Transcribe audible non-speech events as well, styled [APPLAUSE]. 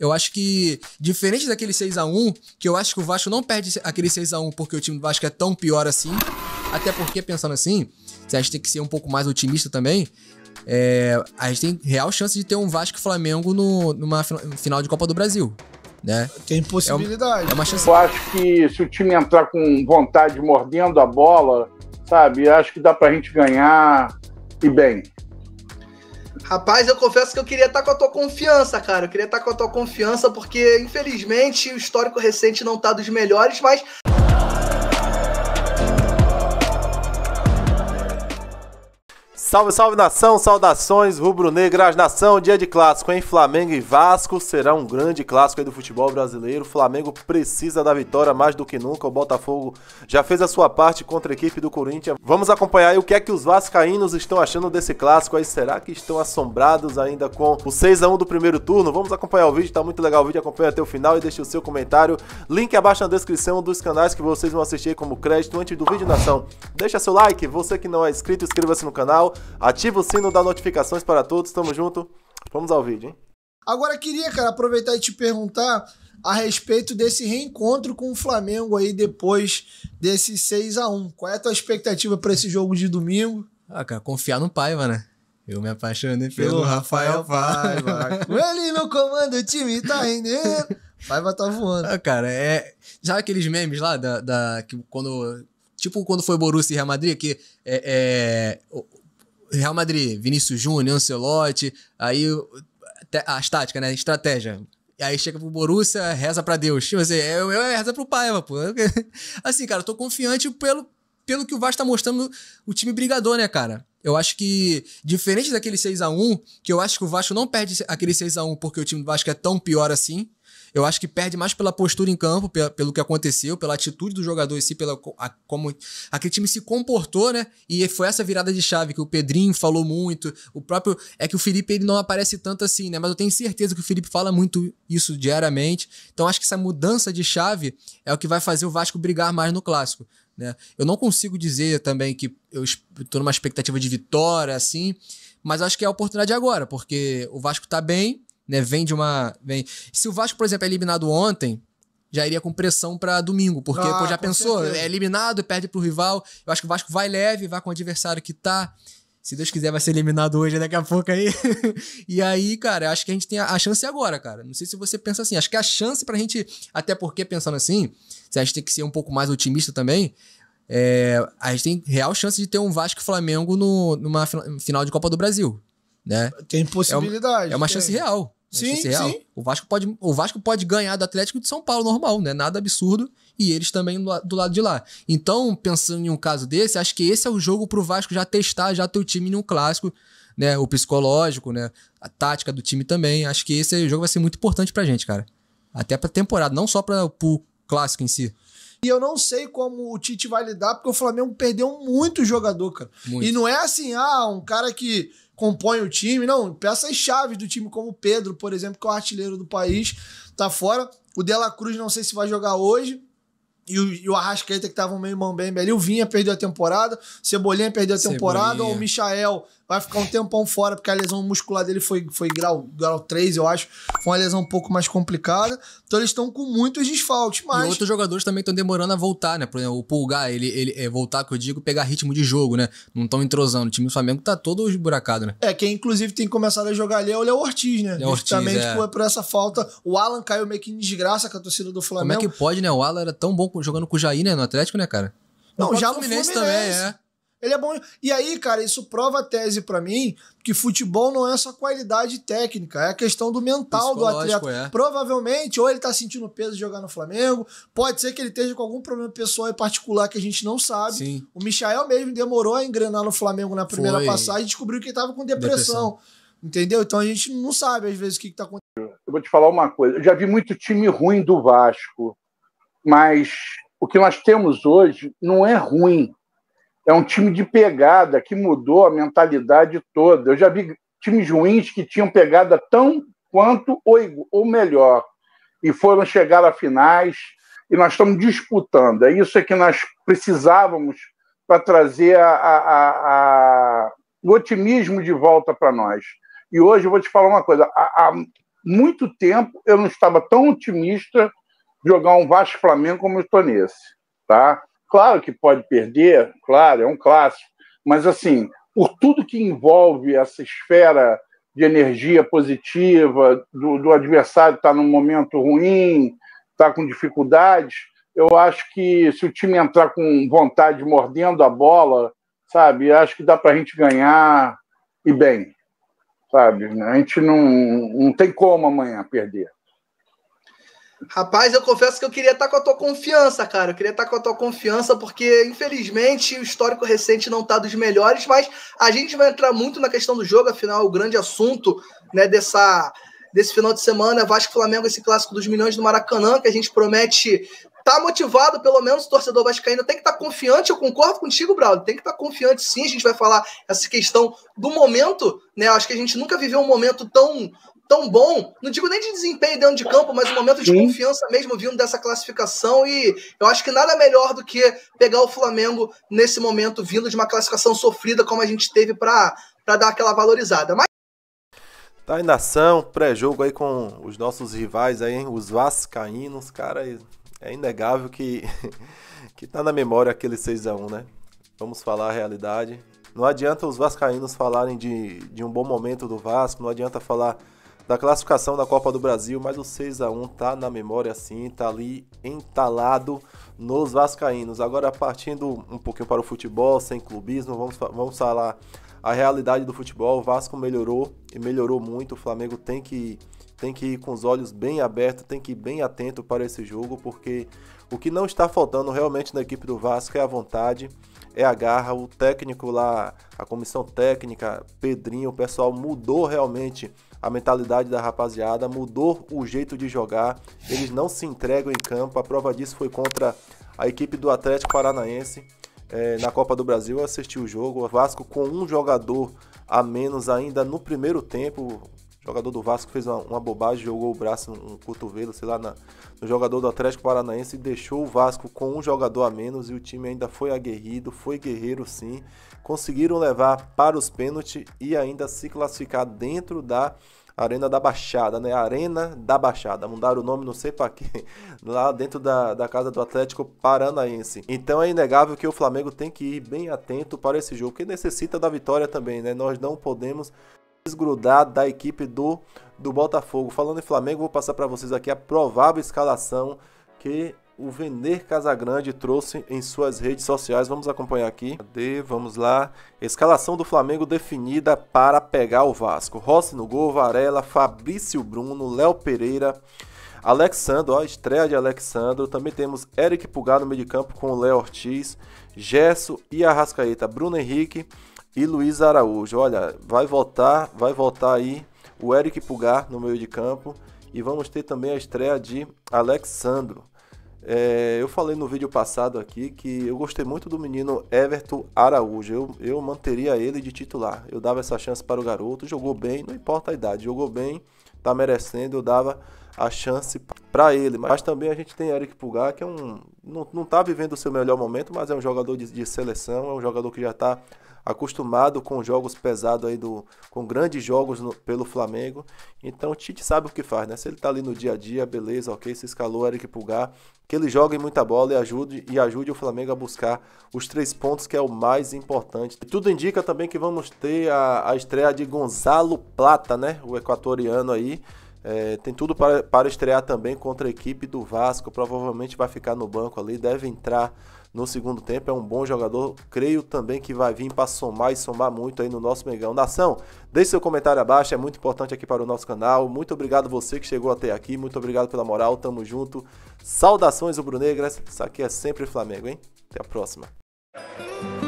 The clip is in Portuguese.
Eu acho que, diferente daquele 6 a 1 que eu acho que o Vasco não perde aquele 6 a 1 porque o time do Vasco é tão pior assim. Até porque, pensando assim, a gente tem que ser um pouco mais otimista também. É, a gente tem real chance de ter um Vasco e Flamengo no, numa final de Copa do Brasil. Né? Tem possibilidade. É uma, é uma chance. Eu acho que se o time entrar com vontade mordendo a bola, sabe, acho que dá pra gente ganhar e bem. Rapaz, eu confesso que eu queria estar tá com a tua confiança, cara. Eu queria estar tá com a tua confiança, porque, infelizmente, o histórico recente não está dos melhores, mas. Salve, salve nação, saudações rubro-negras, nação, dia de clássico, hein? Flamengo e Vasco será um grande clássico do futebol brasileiro. Flamengo precisa da vitória mais do que nunca. O Botafogo já fez a sua parte contra a equipe do Corinthians. Vamos acompanhar aí o que é que os vascaínos estão achando desse clássico aí. Será que estão assombrados ainda com o 6 a 1 do primeiro turno? Vamos acompanhar o vídeo, tá muito legal o vídeo, acompanha até o final e deixe o seu comentário. Link abaixo na descrição dos canais que vocês vão assistir como crédito antes do vídeo, nação. Deixa seu like, você que não é inscrito, inscreva-se no canal. Ativa o sino das notificações para todos. Tamo junto. Vamos ao vídeo, hein? Agora queria, cara, aproveitar e te perguntar a respeito desse reencontro com o Flamengo aí depois desse 6 a 1 Qual é a tua expectativa para esse jogo de domingo? Ah, cara, confiar no Paiva, né? Eu me apaixonei pelo, pelo Rafael, Paiva. Com [LAUGHS] ele no comando, o time tá rendendo. Paiva tá voando. Ah, cara, é. Já aqueles memes lá da. da que quando. Tipo quando foi Borussia e Real Madrid, que é, é Real Madrid, Vinícius Júnior, Ancelotti, aí as táticas, né? Estratégia. Aí chega pro Borussia, reza para Deus. Você, tipo assim, eu, eu, eu reza pro Paiva, pô. [LAUGHS] Assim, cara, eu tô confiante pelo, pelo que o Vasco tá mostrando o time brigador, né, cara? Eu acho que, diferente daquele 6 a 1 que eu acho que o Vasco não perde aquele 6 a 1 porque o time do Vasco é tão pior assim. Eu acho que perde mais pela postura em campo, pelo, que aconteceu, pela atitude do jogador em si, pela a, como aquele time se comportou, né? E foi essa virada de chave que o Pedrinho falou muito. O próprio é que o Felipe ele não aparece tanto assim, né? Mas eu tenho certeza que o Felipe fala muito isso diariamente. Então acho que essa mudança de chave é o que vai fazer o Vasco brigar mais no clássico. Né? Eu não consigo dizer também que eu estou numa expectativa de vitória, assim, mas acho que é a oportunidade agora, porque o Vasco está bem, né? Vem de uma. Vem... Se o Vasco, por exemplo, é eliminado ontem, já iria com pressão para domingo, porque ah, pô, já pensou, certeza. é eliminado, perde pro rival. Eu acho que o Vasco vai leve, vai com o adversário que tá. Se Deus quiser, vai ser eliminado hoje, daqui a pouco aí. [LAUGHS] e aí, cara, acho que a gente tem a, chance agora, cara. Não sei se você pensa assim. Acho que a chance pra gente, até porque pensando assim, se a gente tem que ser um pouco mais otimista também, é, a gente tem real chance de ter um Vasco Flamengo no, numa final de Copa do Brasil. Né? Tem possibilidade. É, uma, é uma chance real. É sim, sim. O Vasco, pode, o Vasco pode ganhar do Atlético de São Paulo normal, né? Nada absurdo. E eles também do, do lado de lá. Então, pensando em um caso desse, acho que esse é o jogo pro Vasco já testar já ter o time em um clássico, né? O psicológico, né? A tática do time também. Acho que esse jogo vai ser muito importante pra gente, cara. Até pra temporada, não só pra, pro clássico em si. E eu não sei como o Tite vai lidar, porque o Flamengo perdeu muito jogador, cara. Muito. E não é assim, ah, um cara que compõe o time, não, peças chaves do time, como o Pedro, por exemplo, que é o artilheiro do país, tá fora. O Dela Cruz não sei se vai jogar hoje, e o, e o Arrascaeta que estavam meio mambembe ali. O Vinha perdeu a temporada, o Cebolinha perdeu a temporada, Cebolinha. o Michael vai ficar um tempão fora, porque a lesão muscular dele foi, foi grau, grau 3, eu acho. Foi uma lesão um pouco mais complicada. Então eles estão com muitos desfalques, mas... E outros jogadores também estão demorando a voltar, né? Por exemplo, o Pulgar, ele, ele é voltar, que eu digo, pegar ritmo de jogo, né? Não estão entrosando. O time do Flamengo tá todo esburacado, né? É, quem inclusive tem começado a jogar ali é o Léo Ortiz, né? Léo Ortiz, também, é. por, por essa falta. O Alan caiu meio que em desgraça com a torcida do Flamengo. Como é que pode, né? O Alan era tão bom com jogando com o Jair, né? No Atlético, né, cara? Não, já no Fluminense, também, é. Ele é bom. E aí, cara, isso prova a tese para mim que futebol não é só qualidade técnica, é a questão do mental do atleta. É. Provavelmente, ou ele tá sentindo peso de jogar no Flamengo, pode ser que ele esteja com algum problema pessoal e particular que a gente não sabe. Sim. O Michael mesmo demorou a engrenar no Flamengo na primeira Foi. passagem e descobriu que ele tava com depressão, depressão. Entendeu? Então a gente não sabe às vezes o que, que tá acontecendo. Eu vou te falar uma coisa. Eu já vi muito time ruim do Vasco mas o que nós temos hoje não é ruim. É um time de pegada que mudou a mentalidade toda. Eu já vi times ruins que tinham pegada tão quanto ou, ou melhor e foram chegar a finais e nós estamos disputando. É isso que nós precisávamos para trazer a, a, a, o otimismo de volta para nós. E hoje eu vou te falar uma coisa: há muito tempo eu não estava tão otimista jogar um Vasco Flamengo como eu estou nesse, tá? Claro que pode perder, claro, é um clássico, mas assim, por tudo que envolve essa esfera de energia positiva, do, do adversário estar tá num momento ruim, estar tá com dificuldades, eu acho que se o time entrar com vontade, mordendo a bola, sabe, acho que dá para a gente ganhar e bem, sabe? A gente não, não tem como amanhã perder. Rapaz, eu confesso que eu queria estar tá com a tua confiança, cara. Eu queria estar tá com a tua confiança, porque, infelizmente, o histórico recente não está dos melhores, mas a gente vai entrar muito na questão do jogo, afinal, é o grande assunto né, dessa, desse final de semana é Vasco Flamengo, esse clássico dos milhões do Maracanã, que a gente promete tá motivado, pelo menos o torcedor vascaíno tem que estar tá confiante, eu concordo contigo, Braulio, tem que estar tá confiante sim, a gente vai falar essa questão do momento, né, acho que a gente nunca viveu um momento tão tão bom, não digo nem de desempenho dentro de campo, mas um momento de Sim. confiança mesmo vindo dessa classificação. E eu acho que nada melhor do que pegar o Flamengo nesse momento, vindo de uma classificação sofrida como a gente teve para dar aquela valorizada. Mas... Tá em nação, pré-jogo aí com os nossos rivais aí, hein? os Vascaínos, cara, é inegável que, [LAUGHS] que tá na memória aquele 6 a 1 né? Vamos falar a realidade. Não adianta os Vascaínos falarem de, de um bom momento do Vasco, não adianta falar da classificação da Copa do Brasil, mas o 6 a 1 tá na memória sim, tá ali entalado nos vascaínos. Agora partindo um pouquinho para o futebol, sem clubismo, vamos vamos falar a realidade do futebol. O Vasco melhorou e melhorou muito. O Flamengo tem que tem que ir com os olhos bem abertos, tem que ir bem atento para esse jogo, porque o que não está faltando realmente na equipe do Vasco é a vontade, é a garra. O técnico lá, a comissão técnica, Pedrinho, o pessoal mudou realmente a mentalidade da rapaziada, mudou o jeito de jogar, eles não se entregam em campo. A prova disso foi contra a equipe do Atlético Paranaense é, na Copa do Brasil. assistiu assisti o jogo, o Vasco com um jogador a menos ainda no primeiro tempo, jogador do Vasco fez uma, uma bobagem, jogou o braço, um cotovelo, sei lá, na, no jogador do Atlético Paranaense e deixou o Vasco com um jogador a menos e o time ainda foi aguerrido, foi guerreiro sim. Conseguiram levar para os pênaltis e ainda se classificar dentro da Arena da Baixada, né? Arena da Baixada. Mudaram o nome, não sei para quê. [LAUGHS] Lá dentro da, da casa do Atlético Paranaense. Então é inegável que o Flamengo tem que ir bem atento para esse jogo, que necessita da vitória também, né? Nós não podemos desgrudar da equipe do, do Botafogo. Falando em Flamengo, vou passar para vocês aqui a provável escalação que o Vender Casagrande trouxe em suas redes sociais. Vamos acompanhar aqui. Cadê? Vamos lá. Escalação do Flamengo definida para pegar o Vasco. Rossi no gol, Varela, Fabrício Bruno, Léo Pereira, Alexandro, ó, estreia de Alexandro. Também temos Eric Pulgar no meio de campo com o Léo Ortiz, Gesso e Arrascaeta, Bruno Henrique, e Luiz Araújo. Olha, vai voltar, vai voltar aí o Eric Pugar no meio de campo e vamos ter também a estreia de Alexandro. É, eu falei no vídeo passado aqui que eu gostei muito do menino Everton Araújo. Eu, eu manteria ele de titular. Eu dava essa chance para o garoto. Jogou bem, não importa a idade, jogou bem, tá merecendo. Eu dava a chance para ele. Mas também a gente tem Eric Pulgar, que é um não, não tá vivendo o seu melhor momento, mas é um jogador de, de seleção, é um jogador que já está acostumado com jogos pesados aí do com grandes jogos no, pelo Flamengo. Então o Tite sabe o que faz, né? Se ele tá ali no dia a dia, beleza, OK, se escalou Eric Pulgar, que ele jogue muita bola e ajude e ajude o Flamengo a buscar os três pontos que é o mais importante. Tudo indica também que vamos ter a, a estreia de Gonzalo Plata, né? O equatoriano aí é, tem tudo para, para estrear também contra a equipe do Vasco. Provavelmente vai ficar no banco ali, deve entrar no segundo tempo. É um bom jogador, creio também que vai vir para somar e somar muito aí no nosso Megão. Nação, deixe seu comentário abaixo, é muito importante aqui para o nosso canal. Muito obrigado você que chegou até aqui, muito obrigado pela moral, tamo junto. Saudações, Brunegras. Isso aqui é sempre Flamengo, hein? Até a próxima.